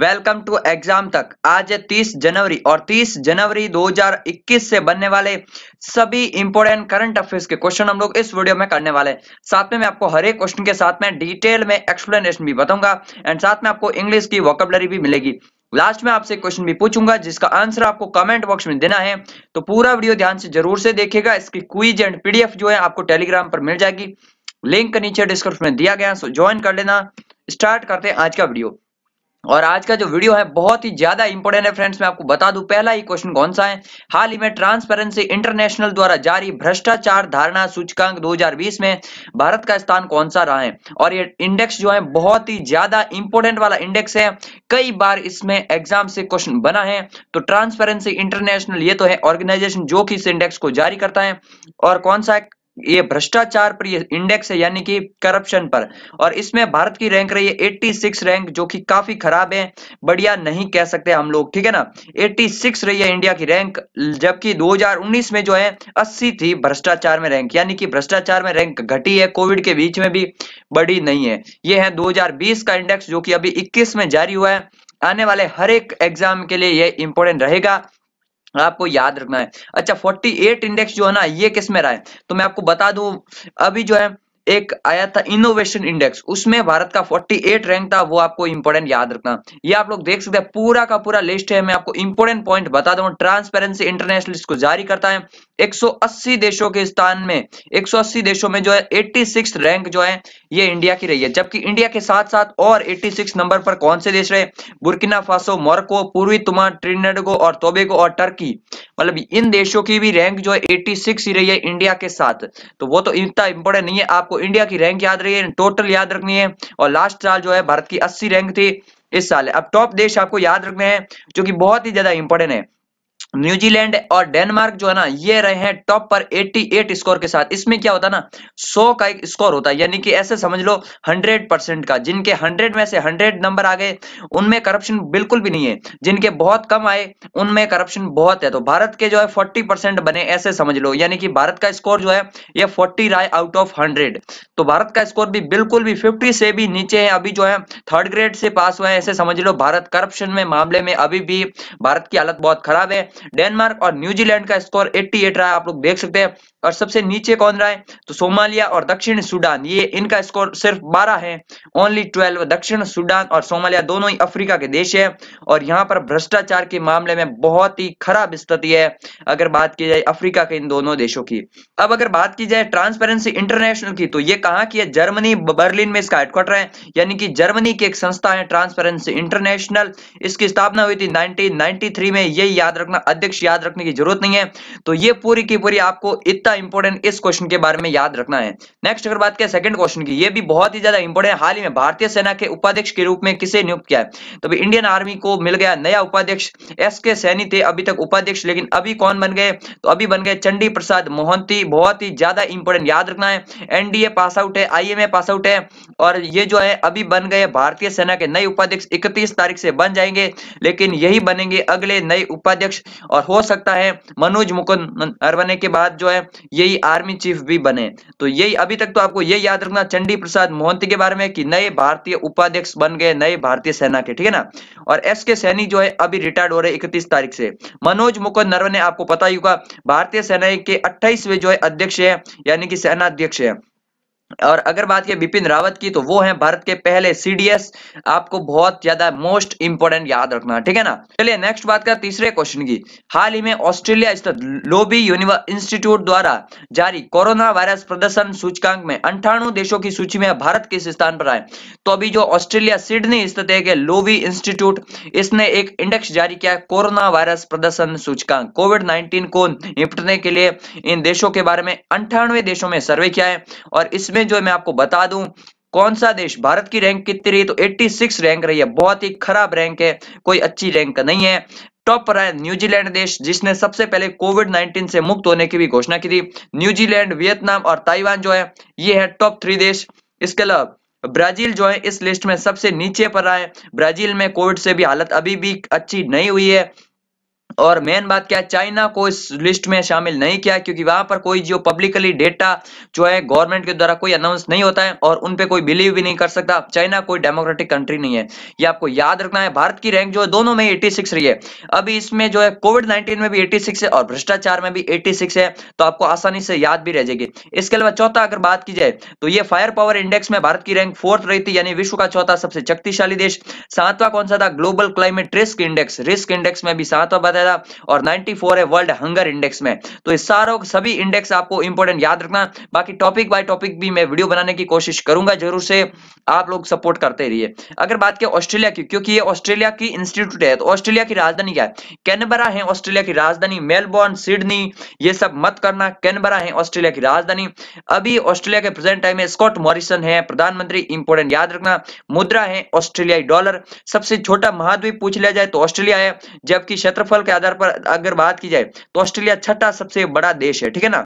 welcome to exam तक आज 30 जनवरी और 30 जनवरी 2021 से बनने वाले सभी इंपोर्टेंट करंट अफेयर्स के क्वेश्चन हम लोग इस वीडियो में करने वाले हैं साथ में मैं आपको हर एक क्वेश्चन के साथ में डिटेल में एक्सप्लेनेशन भी बताऊंगा एंड साथ में आपको इंग्लिश की वोकबलरी भी मिलेगी लास्ट में आपसे क्वेश्चन भी पूछूंगा जिसका आंसर आपको कमेंट बॉक्स में देना है तो पूरा वीडियो ध्यान से जरूर से देखेगा इसकी क्वीज एंड पीडीएफ जो है आपको टेलीग्राम पर मिल जाएगी लिंक नीचे डिस्क्रिप्शन में दिया गया सो ज्वाइन कर लेना स्टार्ट करते हैं आज का वीडियो और आज का जो वीडियो है बहुत ही ज्यादा इंपॉर्टेंट है फ्रेंड्स मैं आपको बता दूं पहला ही क्वेश्चन कौन सा है हाल ही में ट्रांसपेरेंसी इंटरनेशनल द्वारा जारी भ्रष्टाचार धारणा सूचकांक 2020 में भारत का स्थान कौन सा रहा है और ये इंडेक्स जो है बहुत ही ज्यादा इंपॉर्टेंट वाला इंडेक्स है कई बार इसमें एग्जाम से क्वेश्चन बना है तो ट्रांसपेरेंसी इंटरनेशनल ये तो है ऑर्गेनाइजेशन जो कि इस इंडेक्स को जारी करता है और कौन सा ये भ्रष्टाचार पर ये इंडेक्स है यानी कि करप्शन पर और इसमें भारत की रैंक रही है 86 रैंक जो कि काफी खराब है बढ़िया नहीं कह सकते हम लोग ठीक है ना 86 रही है इंडिया की रैंक जबकि 2019 में जो है 80 थी भ्रष्टाचार में रैंक यानी कि भ्रष्टाचार में रैंक घटी है कोविड के बीच में भी बड़ी नहीं है ये है दो का इंडेक्स जो की अभी इक्कीस में जारी हुआ है आने वाले हर एक एग्जाम के लिए यह इंपॉर्टेंट रहेगा आपको याद रखना है अच्छा 48 इंडेक्स जो है ना ये किस में रहा है तो मैं आपको बता दू अभी जो है एक आया था इनोवेशन इंडेक्स उसमें भारत का 48 रैंक था वो आपको इंपोर्टेंट याद रखना ये आप लोग देख सकते हैं पूरा का पूरा लिस्ट है मैं आपको इंपोर्टेंट पॉइंट बता दूं ट्रांसपेरेंसी इंटरनेशनल इसको जारी करता है 180 देशों के स्थान में 180 देशों में जो है 86 रैंक जो है ये इंडिया की रही है जबकि इंडिया के साथ साथ और 86 नंबर पर कौन से देश रहे बुर्किना फासो मोरको पूर्वी तुमा ट्रिनेडगो और तोबेगो और टर्की मतलब इन देशों की भी रैंक जो है 86 ही रही है इंडिया के साथ तो वो तो इतना इंपॉर्टेंट नहीं है आपको इंडिया की रैंक याद रही है टोटल याद रखनी है और लास्ट साल जो है भारत की अस्सी रैंक थी इस साल अब टॉप देश आपको याद रखने हैं जो कि बहुत ही ज्यादा इंपॉर्टेंट है न्यूजीलैंड और डेनमार्क जो है ना ये रहे हैं टॉप पर 88 स्कोर के साथ इसमें क्या होता है ना 100 का एक स्कोर होता है यानी कि ऐसे समझ लो 100 परसेंट का जिनके 100 में से 100 नंबर आ गए उनमें करप्शन बिल्कुल भी नहीं है जिनके बहुत कम आए उनमें करप्शन बहुत है तो भारत के जो है 40 परसेंट बने ऐसे समझ लो यानी कि भारत का स्कोर जो है ये फोर्टी रहा आउट ऑफ हंड्रेड तो भारत का स्कोर भी बिल्कुल भी फिफ्टी से भी नीचे है अभी जो है थर्ड ग्रेड से पास हुए ऐसे समझ लो भारत करप्शन में मामले में अभी भी भारत की हालत बहुत खराब है डेनमार्क और न्यूजीलैंड का स्कोर 88 रहा आप लोग देख सकते हैं और सबसे नीचे कौन रहा है तो सोमालिया और दक्षिण सूडान ये इनका स्कोर सिर्फ 12 है ओनली 12 दक्षिण सूडान और सोमालिया दोनों ही अफ्रीका के देश है और यहाँ पर भ्रष्टाचार के मामले में बहुत ही खराब स्थिति है अगर बात की जाए अफ्रीका के इन दोनों देशों की अब अगर बात की जाए ट्रांसपेरेंसी इंटरनेशनल की तो ये कहा कि जर्मनी बर्लिन में इसका हेडक्वार्टर है यानी कि जर्मनी की एक संस्था है ट्रांसपेरेंसी इंटरनेशनल इसकी स्थापना हुई थी नाइनटीन में ये याद रखना अध्यक्ष याद रखने की जरूरत नहीं है तो ये पूरी की पूरी आपको इतना ज्यादा इंपोर्टेंट इस क्वेश्चन के बारे में याद रखना है नेक्स्ट अगर बात करें सेकंड क्वेश्चन की ये भी बहुत ही ज्यादा इंपोर्टेंट हाल ही में भारतीय सेना के उपाध्यक्ष के रूप में किसे नियुक्त किया है तो इंडियन आर्मी को मिल गया नया उपाध्यक्ष एस के सैनी थे अभी तक उपाध्यक्ष लेकिन अभी कौन बन गए तो अभी बन गए चंडी प्रसाद मोहंती बहुत ही ज्यादा इंपोर्टेंट याद रखना है एनडीए पास आउट है आई पास आउट है और ये जो है अभी बन गए भारतीय सेना के नए उपाध्यक्ष इकतीस तारीख से बन जाएंगे लेकिन यही बनेंगे अगले नए उपाध्यक्ष और हो सकता है मनोज मुकुंद नरवने के बाद जो है यही आर्मी चीफ भी बने तो यही अभी तक तो आपको ये याद रखना चंडी प्रसाद मोहंती के बारे में कि नए भारतीय उपाध्यक्ष बन गए नए भारतीय सेना के ठीक है ना और एस के सैनी जो है अभी रिटायर्ड हो रहे इकतीस तारीख से मनोज मुकुंद नरवने आपको पता ही होगा भारतीय सेना के अट्ठाईसवे जो है अध्यक्ष है यानी कि सेना अध्यक्ष है और अगर बात की बिपिन रावत की तो वो है भारत के पहले सीडीएस आपको बहुत ज्यादा मोस्ट इंपोर्टेंट याद रखना ठीक है ना चलिए नेक्स्ट बात कर तीसरे क्वेश्चन की हाल ही में ऑस्ट्रेलिया स्थित लोबी यूनिवर्स इंस्टीट्यूट द्वारा जारी कोरोना वायरस प्रदर्शन सूचकांक में अंठानु देशों की सूची में भारत किस स्थान पर आए तो अभी जो ऑस्ट्रेलिया सिडनी स्थित एक लोबी इंस्टीट्यूट इसने एक इंडेक्स जारी किया कोरोना वायरस प्रदर्शन सूचकांक कोविड नाइनटीन को निपटने के लिए इन देशों के बारे में अंठानवे देशों में सर्वे किया है और इसमें इसमें जो मैं आपको बता दूं कौन सा देश भारत की रैंक कितनी रही तो 86 रैंक रही है बहुत ही खराब रैंक है कोई अच्छी रैंक नहीं है टॉप पर आया न्यूजीलैंड देश जिसने सबसे पहले कोविड 19 से मुक्त होने की भी घोषणा की थी न्यूजीलैंड वियतनाम और ताइवान जो है ये है टॉप थ्री देश इसके अलावा ब्राजील जो है इस लिस्ट में सबसे नीचे पर आए ब्राजील में कोविड से भी हालत अभी भी अच्छी नहीं हुई है और मेन बात क्या चाइना को इस लिस्ट में शामिल नहीं किया क्योंकि वहां पर कोई जो पब्लिकली डेटा जो है गवर्नमेंट के द्वारा कोई अनाउंस नहीं होता है और उन पे कोई बिलीव भी नहीं कर सकता चाइना कोई डेमोक्रेटिक कंट्री नहीं है ये आपको याद रखना है भारत की रैंक जो है दोनों में सिक्स रही है अभी इसमें जो है कोविड नाइन्टीन में भी एटी है और भ्रष्टाचार में भी एटी है तो आपको आसानी से याद भी रह जाएगी इसके अलावा चौथा अगर बात की जाए तो ये फायर पावर इंडेक्स में भारत की रैंक फोर्थ रही थी यानी विश्व का चौथा सबसे शक्तिशाली देश सातवां कौन सा था global climate risk index risk index में भी सातवां बताया ज्यादा और 94 है वर्ल्ड हंगर इंडेक्स में तो इस सारों सभी इंडेक्स आपको इंपॉर्टेंट याद रखना बाकी टॉपिक बाय टॉपिक भी मैं वीडियो बनाने की कोशिश करूंगा जरूर से आप लोग सपोर्ट करते रहिए अगर बात करें ऑस्ट्रेलिया की क्योंकि ये ऑस्ट्रेलिया की इंस्टीट्यूट है तो ऑस्ट्रेलिया की राजधानी क्या है कैनबरा है ऑस्ट्रेलिया की राजधानी मेलबोर्न सिडनी ये सब मत करना कैनबरा है ऑस्ट्रेलिया की राजधानी अभी ऑस्ट्रेलिया के प्रेजेंट टाइम में स्कॉट मॉरिसन है प्रधानमंत्री इंपोर्टेंट याद रखना मुद्रा है ऑस्ट्रेलियाई डॉलर सबसे छोटा महाद्वीप पूछ लिया जाए तो ऑस्ट्रेलिया है जबकि क्षेत्रफल के आधार पर अगर बात की जाए तो ऑस्ट्रेलिया छठा सबसे बड़ा देश है ठीक है ना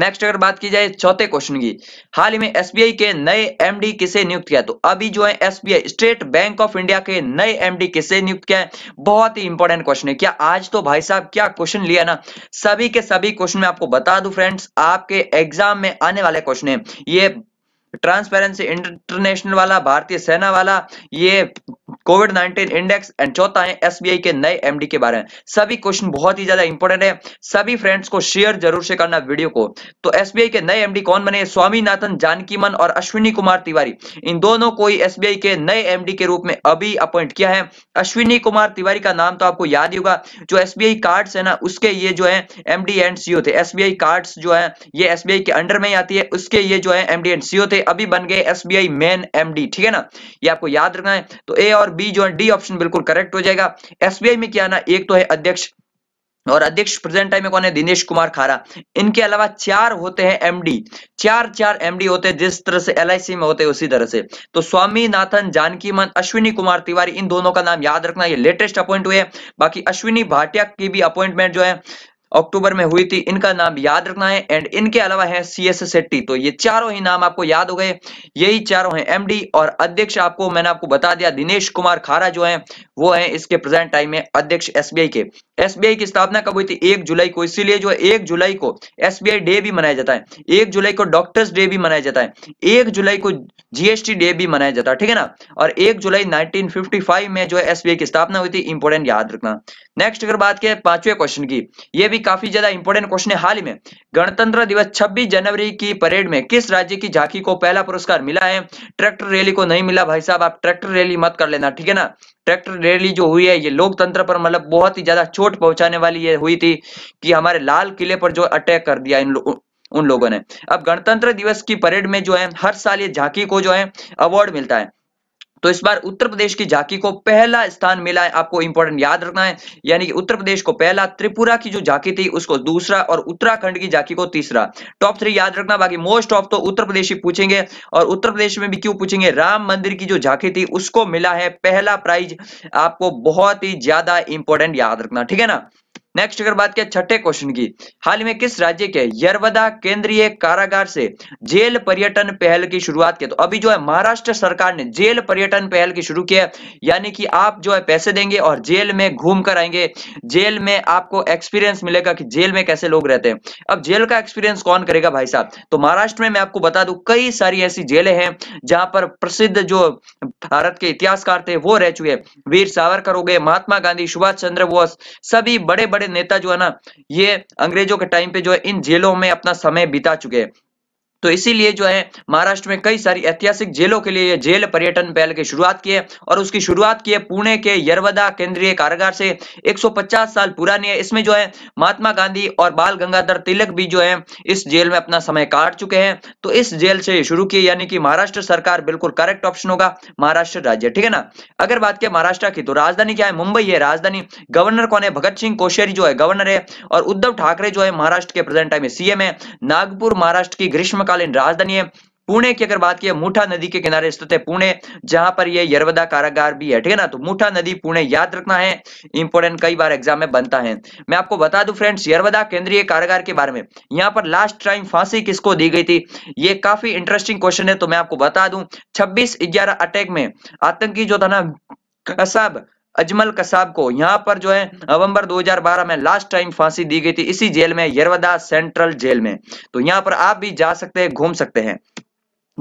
नेक्स्ट अगर बात की जाए चौथे क्वेश्चन की हाल ही में एसबीआई के नए एमडी किसे नियुक्त किया तो अभी जो है SBI state bank of India के नए एमडी किसे नियुक्त किया है बहुत ही इंपॉर्टेंट क्वेश्चन है क्या आज तो भाई साहब क्या क्वेश्चन लिया ना सभी के सभी क्वेश्चन में आपको बता दू फ्रेंड्स आपके एग्जाम में आने वाले क्वेश्चन है ये ट्रांसपेरेंसी इंटरनेशनल वाला भारतीय सेना वाला ये कोविड 19 इंडेक्स एंड चौथा है एसबीआई के नए एमडी के बारे में सभी क्वेश्चन बहुत ही ज्यादा इंपॉर्टेंट है सभी फ्रेंड्स को शेयर जरूर से करना वीडियो को तो एसबीआई के नए एमडी कौन बने स्वामीनाथन जानकीमन और अश्विनी कुमार तिवारी इन दोनों को एसबीआई के नए एमडी के रूप में अभी अपॉइंट किया है अश्विनी कुमार तिवारी का नाम तो आपको याद ही होगा जो एसबीआई कार्ड्स है ना उसके ये जो है एमडी एंड सीओ थे एसबीआई कार्ड्स जो है ये एस के अंडर में आती है उसके ये जो है एमडी एंड सीओ थे से अभी बन गए एसबीआई मेन एमडी ठीक है ना ये आपको याद रखना है तो ए और बी जो है डी ऑप्शन बिल्कुल करेक्ट हो जाएगा एसबीआई में क्या ना एक तो है अध्यक्ष और अध्यक्ष प्रेजेंट टाइम में कौन है दिनेश कुमार खारा इनके अलावा चार होते हैं एमडी चार चार एमडी होते हैं जिस तरह से एलआईसी में होते हैं उसी तरह से तो स्वामी नाथन जानकी मन अश्विनी कुमार तिवारी इन दोनों का नाम याद रखना ये लेटेस्ट अपॉइंट हुए हैं बाकी अश्विनी भाटिया की भी अपॉइंटमेंट जो है अक्टूबर में हुई थी इनका नाम याद रखना है एंड इनके अलावा है सी एस सेट्टी तो ये चारों ही नाम आपको याद हो गए यही चारों हैं एमडी और अध्यक्ष आपको मैंने आपको बता दिया दिनेश कुमार खारा जो है वो है इसके प्रेजेंट टाइम में अध्यक्ष एसबीआई के एसबीआई की स्थापना कब हुई थी एक जुलाई को इसीलिए जो एक जुलाई को एसबीआई डे भी मनाया जाता है एक जुलाई को डॉक्टर्स डे भी मनाया जाता है एक जुलाई को जीएसटी डे भी मनाया जाता है ठीक है ना और एक जुलाई नाइनटीन में जो है एसबीआई की स्थापना हुई थी इंपोर्टेंट याद रखना नेक्स्ट अगर बात किया पांचवें क्वेश्चन की ये भी भी काफी ज्यादा इंपोर्टेंट क्वेश्चन है हाल ही में गणतंत्र दिवस 26 जनवरी की परेड में किस राज्य की झांकी को पहला पुरस्कार मिला है ट्रैक्टर रैली को नहीं मिला भाई साहब आप ट्रैक्टर रैली मत कर लेना ठीक है ना ट्रैक्टर रैली जो हुई है ये लोकतंत्र पर मतलब बहुत ही ज्यादा चोट पहुंचाने वाली ये हुई थी कि हमारे लाल किले पर जो अटैक कर दिया इन लोगों उन लोगों ने अब गणतंत्र दिवस की परेड में जो है हर साल ये झांकी को जो है अवार्ड मिलता है तो इस बार उत्तर प्रदेश की झांकी को पहला स्थान मिला है आपको इंपॉर्टेंट याद रखना है यानी कि उत्तर प्रदेश को पहला त्रिपुरा की जो झांकी थी उसको दूसरा और उत्तराखंड की झांकी को तीसरा टॉप थ्री याद रखना बाकी मोस्ट ऑफ तो उत्तर प्रदेश ही पूछेंगे और उत्तर प्रदेश में भी क्यों पूछेंगे राम मंदिर की जो झांकी थी उसको मिला है पहला प्राइज आपको बहुत ही ज्यादा इंपॉर्टेंट याद रखना ठीक है ना नेक्स्ट अगर बात किया छठे क्वेश्चन की हाल में किस राज्य के यरवदा केंद्रीय कारागार से जेल पर्यटन पहल की शुरुआत की तो अभी जो है महाराष्ट्र सरकार ने जेल पर्यटन पहल की शुरू की है यानी कि आप जो है पैसे देंगे और जेल में घूम कर आएंगे जेल में आपको एक्सपीरियंस मिलेगा कि जेल में कैसे लोग रहते हैं अब जेल का एक्सपीरियंस कौन करेगा भाई साहब तो महाराष्ट्र में मैं आपको बता दू कई सारी ऐसी जेलें हैं जहां पर प्रसिद्ध जो भारत के इतिहासकार थे वो रह चुके वीर सावरकर हो गए महात्मा गांधी सुभाष चंद्र बोस सभी बड़े बड़े बड़े नेता जो है ना ये अंग्रेजों के टाइम पे जो है इन जेलों में अपना समय बिता चुके हैं तो इसीलिए जो है महाराष्ट्र में कई सारी ऐतिहासिक जेलों के लिए जेल पर्यटन पहल की शुरुआत की है और उसकी शुरुआत की है पुणे के यरवदा केंद्रीय कारागार से 150 साल पुरानी है इसमें जो है महात्मा गांधी और बाल गंगाधर तिलक भी जो है इस जेल में अपना समय काट चुके हैं तो इस जेल से शुरू किए यानी कि महाराष्ट्र सरकार बिल्कुल करेक्ट ऑप्शन होगा महाराष्ट्र राज्य ठीक है ना अगर बात किया महाराष्ट्र की तो राजधानी क्या है मुंबई है राजधानी गवर्नर कौन है भगत सिंह कोश्यारी जो है गवर्नर है और उद्धव ठाकरे जो है महाराष्ट्र के प्रेजेंट टाइम में सीएम है नागपुर महाराष्ट्र की ग्रीष्म समकालीन राजधानी है पुणे की अगर बात की मूठा नदी के किनारे स्थित है पुणे जहां पर ये यरवदा कारागार भी है ठीक है ना तो मूठा नदी पुणे याद रखना है इंपोर्टेंट कई बार एग्जाम में बनता है मैं आपको बता दूं फ्रेंड्स यरवदा केंद्रीय कारागार के बारे में यहां पर लास्ट टाइम फांसी किसको दी गई थी ये काफी इंटरेस्टिंग क्वेश्चन है तो मैं आपको बता दू छब्बीस ग्यारह अटैक में आतंकी जो था ना कसाब अजमल कसाब को यहाँ पर जो है नवंबर 2012 में लास्ट टाइम फांसी दी गई थी इसी जेल में यरवदा सेंट्रल जेल में तो यहाँ पर आप भी जा सकते हैं घूम सकते हैं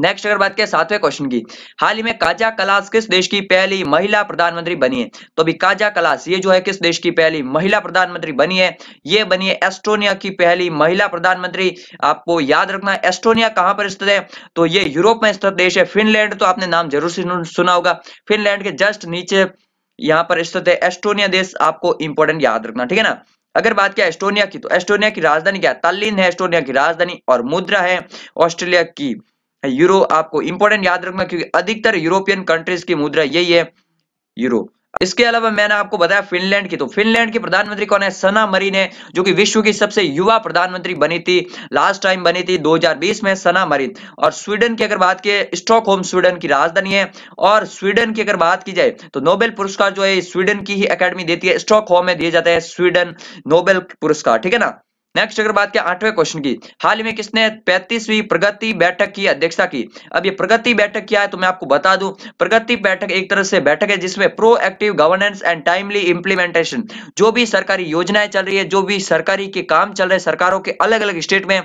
नेक्स्ट अगर बात करें सातवें क्वेश्चन की हाल ही में काजा कलास किस देश की पहली महिला प्रधानमंत्री बनी है तो अभी काजा कलास ये जो है किस देश की पहली महिला प्रधानमंत्री बनी है ये बनी है एस्टोनिया की पहली महिला प्रधानमंत्री आपको याद रखना एस्टोनिया कहां पर स्थित है तो ये यूरोप में स्थित देश है फिनलैंड तो आपने नाम जरूर सुना होगा फिनलैंड के जस्ट नीचे यहाँ पर स्थित है एस्टोनिया देश आपको इंपॉर्टेंट याद रखना ठीक है ना अगर बात किया एस्टोनिया की तो एस्टोनिया की राजधानी क्या तालिन है एस्टोनिया की राजधानी और मुद्रा है ऑस्ट्रेलिया की यूरो आपको इंपॉर्टेंट याद रखना क्योंकि अधिकतर यूरोपियन कंट्रीज की मुद्रा यही है यूरो इसके अलावा मैंने आपको बताया फिनलैंड की तो फिनलैंड की प्रधानमंत्री कौन है सना मरीन है जो कि विश्व की सबसे युवा प्रधानमंत्री बनी थी लास्ट टाइम बनी थी 2020 में सना मरीन और स्वीडन की अगर बात की स्टॉकहोम स्वीडन की राजधानी है और स्वीडन की अगर बात की जाए तो नोबेल पुरस्कार जो है स्वीडन की ही अकेडमी देती है स्टॉक में दिए जाते हैं स्वीडन नोबेल पुरस्कार ठीक है ना नेक्स्ट अगर बात किया आठवें क्वेश्चन की हाल ही में किसने पैंतीसवीं प्रगति बैठक की अध्यक्षता की अब ये प्रगति बैठक क्या है तो मैं आपको बता दूं प्रगति बैठक एक तरह से बैठक है जिसमें proactive governance and timely implementation जो भी सरकारी योजनाएं चल रही है जो भी सरकारी के काम चल रहे सरकारों के अलग अलग स्टेट में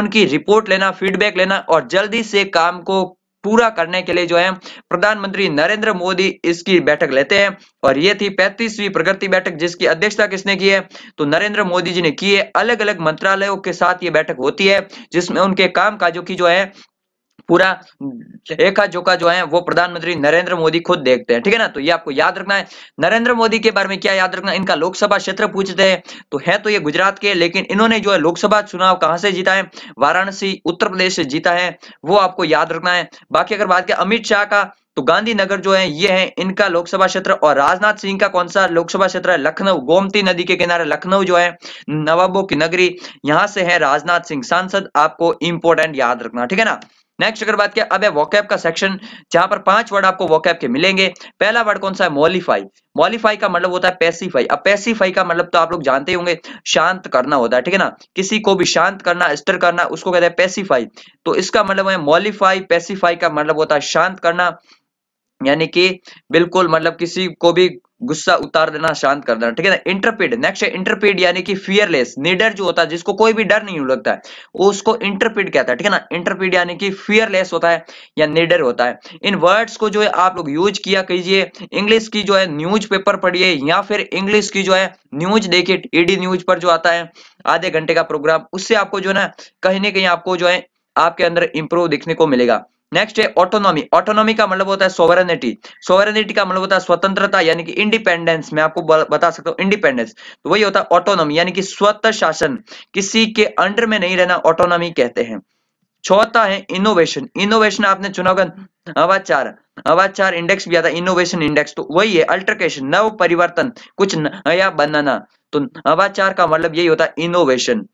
उनकी रिपोर्ट लेना फीडबैक लेना और जल्दी से काम को पूरा करने के लिए जो है प्रधानमंत्री नरेंद्र मोदी इसकी बैठक लेते हैं और ये थी पैंतीसवीं प्रगति बैठक जिसकी अध्यक्षता किसने की है तो नरेंद्र मोदी जी ने की है अलग अलग मंत्रालयों के साथ ये बैठक होती है जिसमें उनके काम काजों की जो है पूरा एका जोका जो है वो प्रधानमंत्री नरेंद्र मोदी खुद देखते हैं ठीक है ना तो ये आपको याद रखना है नरेंद्र मोदी के बारे में क्या याद रखना इनका लोकसभा क्षेत्र पूछते हैं तो है तो ये गुजरात के लेकिन इन्होंने जो है लोकसभा चुनाव कहाँ से जीता है वाराणसी उत्तर प्रदेश से जीता है वो आपको याद रखना है बाकी अगर बात करें अमित शाह का तो गांधीनगर जो है ये है इनका लोकसभा क्षेत्र और राजनाथ सिंह का कौन सा लोकसभा क्षेत्र है लखनऊ गोमती नदी के किनारे लखनऊ जो है नवाबों की नगरी यहां से है राजनाथ सिंह सांसद आपको इंपोर्टेंट याद रखना ठीक है ना नेक्स्ट अगर बात किया अब है वॉकैप का सेक्शन जहां पर पांच वर्ड आपको वॉकैप के मिलेंगे पहला वर्ड कौन सा है मॉलिफाई मॉलिफाई का मतलब होता है पैसिफाई अब पैसिफाई का मतलब तो आप लोग जानते होंगे शांत करना होता है ठीक है ना किसी को भी शांत करना स्टर करना उसको कहते हैं पैसिफाई तो इसका मतलब है मॉलिफाई पैसिफाई का मतलब होता है शांत करना यानी कि बिल्कुल मतलब किसी को भी गुस्सा उतार देना शांत कर देना ठीक है ना इंटरपीड नेक्स्ट है इंटरपीड यानी कि फियरलेस निडर जो होता है जिसको कोई भी डर नहीं लगता है उसको इंटरपीड कहता है ठीक है ना इंटरपीड यानी कि फियरलेस होता है या निडर होता है इन वर्ड्स को जो है आप लोग यूज किया कीजिए इंग्लिश की जो है न्यूज पेपर पढ़िए या फिर इंग्लिश की जो है न्यूज देखिए ईडी न्यूज पर जो आता है आधे घंटे का प्रोग्राम उससे आपको जो है ना कहीं ना कहीं आपको जो है आपके अंदर इंप्रूव देखने को मिलेगा नेक्स्ट है ऑटोनॉमी ऑटोनॉमी का मतलब होता है सोवरेनिटी सोवरेनिटी का मतलब होता है स्वतंत्रता यानी कि इंडिपेंडेंस मैं आपको बता सकता हूँ इंडिपेंडेंस तो वही होता है ऑटोनॉमी यानी कि स्वतः शासन किसी के अंडर में नहीं रहना ऑटोनॉमी कहते हैं चौथा है इनोवेशन इनोवेशन आपने चुनाव होगा नवाचार नवाचार इंडेक्स भी आता इनोवेशन इंडेक्स तो वही है अल्ट्रकेशन नव परिवर्तन कुछ नया बनाना तो नवाचार का मतलब यही होता है इनोवेशन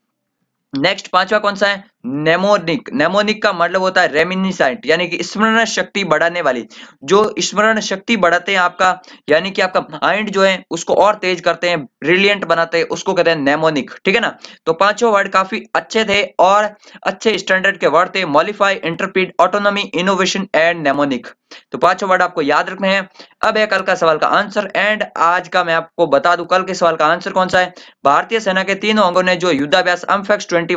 नेक्स्ट पांचवा कौन सा है नेमोनिक नेमोनिक का मतलब होता है रेमिनिसाइट यानी कि स्मरण शक्ति बढ़ाने वाली जो स्मरण शक्ति बढ़ाते हैं आपका यानी कि आपका माइंड जो है उसको और तेज करते हैं ब्रिलियंट बनाते हैं उसको कहते हैं नेमोनिक ठीक है ना तो पांचों वर्ड काफी अच्छे थे और अच्छे स्टैंडर्ड के वर्ड थे mollify interpret autonomy innovation and mnemonic तो पांचों वर्ड आपको याद रखने हैं अब है कल का सवाल का आंसर एंड आज का मैं आपको बता दू कल के सवाल का आंसर कौन सा है भारतीय सेना के तीनों अंगों ने जो युद्धाभ्यास अम्फेक्स ट्वेंटी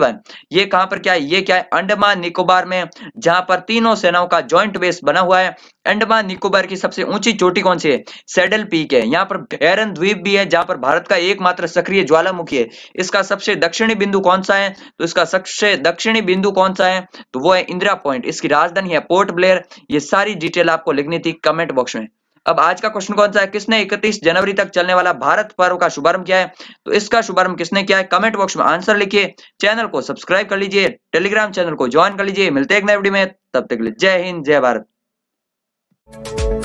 ये कहां पर क्या क्या है ये क्या है अंडमान निकोबार में जहां पर तीनों सेनाओं का ज्वाइंट बेस बना हुआ है अंडमान निकोबार की सबसे ऊंची चोटी कौन सी है सेडल पीक है यहाँ पर भैरन द्वीप भी है जहां पर भारत का एकमात्र सक्रिय ज्वालामुखी है इसका सबसे दक्षिणी बिंदु कौन सा है तो इसका सबसे दक्षिणी बिंदु कौन सा है तो वो है इंदिरा पॉइंट इसकी राजधानी है पोर्ट ब्लेयर ये सारी डिटेल आपको लिखनी थी कमेंट बॉक्स में अब आज का क्वेश्चन कौन सा है किसने 31 जनवरी तक चलने वाला भारत पर्व का शुभारंभ किया है तो इसका शुभारंभ किसने किया है कमेंट बॉक्स में आंसर लिखिए चैनल को सब्सक्राइब कर लीजिए टेलीग्राम चैनल को ज्वाइन कर लीजिए मिलते हैं एक नए वीडियो में तब तक जय हिंद जय भारत